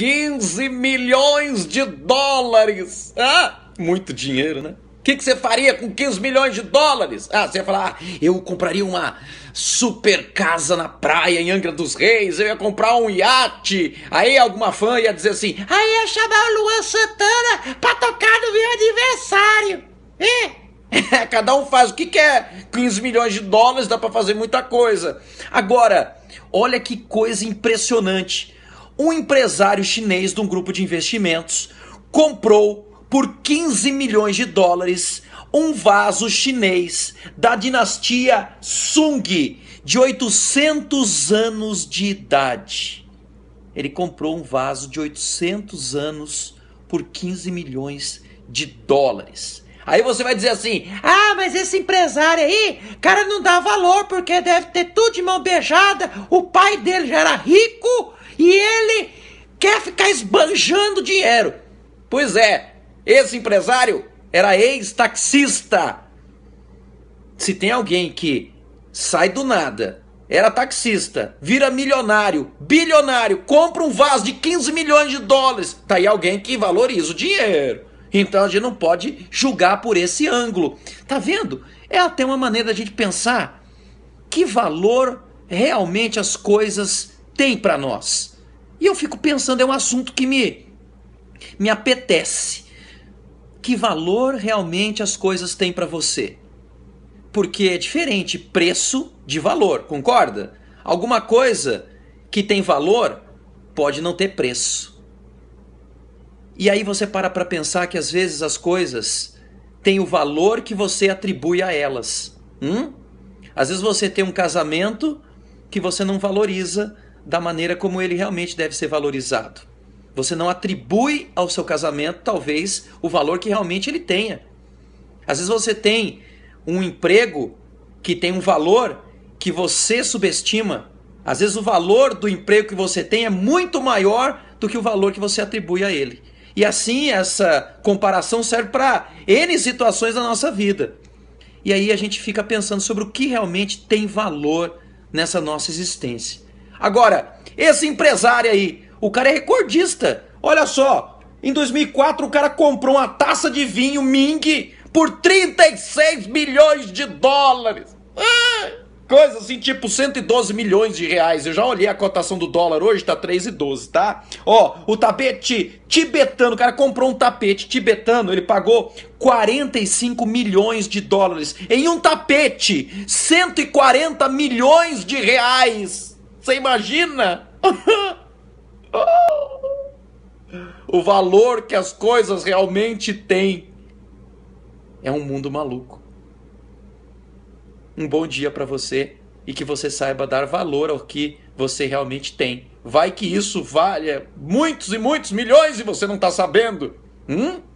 15 milhões de dólares. Ah, muito dinheiro, né? O que, que, você faria com 15 milhões de dólares? Ah, você ia falar, ah, eu compraria uma super casa na praia em Angra dos Reis, eu ia comprar um iate. Aí alguma fã ia dizer assim, aí ia chamar o Luan Santana pra tocar no meu aniversário. É. Cada um faz o que quer. 15 milhões de dólares dá para fazer muita coisa. Agora, olha que coisa impressionante um empresário chinês de um grupo de investimentos comprou por 15 milhões de dólares um vaso chinês da dinastia Sung, de 800 anos de idade. Ele comprou um vaso de 800 anos por 15 milhões de dólares. Aí você vai dizer assim: ah, mas esse empresário aí, cara, não dá valor porque deve ter tudo de mão beijada, o pai dele já era rico e ele quer ficar esbanjando dinheiro. Pois é, esse empresário era ex-taxista. Se tem alguém que sai do nada, era taxista, vira milionário, bilionário, compra um vaso de 15 milhões de dólares, tá aí alguém que valoriza o dinheiro. Então a gente não pode julgar por esse ângulo. Tá vendo? É até uma maneira da gente pensar que valor realmente as coisas tem para nós. E eu fico pensando, é um assunto que me, me apetece. Que valor realmente as coisas têm para você? Porque é diferente preço de valor, concorda? Alguma coisa que tem valor pode não ter preço. E aí você para para pensar que às vezes as coisas têm o valor que você atribui a elas. Hum? Às vezes você tem um casamento que você não valoriza da maneira como ele realmente deve ser valorizado. Você não atribui ao seu casamento, talvez, o valor que realmente ele tenha. Às vezes você tem um emprego que tem um valor que você subestima. Às vezes o valor do emprego que você tem é muito maior do que o valor que você atribui a ele. E assim essa comparação serve para N situações da nossa vida. E aí a gente fica pensando sobre o que realmente tem valor nessa nossa existência. Agora, esse empresário aí, o cara é recordista. Olha só, em 2004 o cara comprou uma taça de vinho Ming por 36 milhões de dólares. Ah, coisa assim, tipo 112 milhões de reais. Eu já olhei a cotação do dólar hoje, tá 3,12, tá? Ó, o tapete tibetano, o cara comprou um tapete tibetano, ele pagou 45 milhões de dólares. Em um tapete, 140 milhões de reais. Você imagina? o valor que as coisas realmente têm. É um mundo maluco. Um bom dia para você e que você saiba dar valor ao que você realmente tem. Vai que isso valha muitos e muitos milhões e você não tá sabendo. Hum?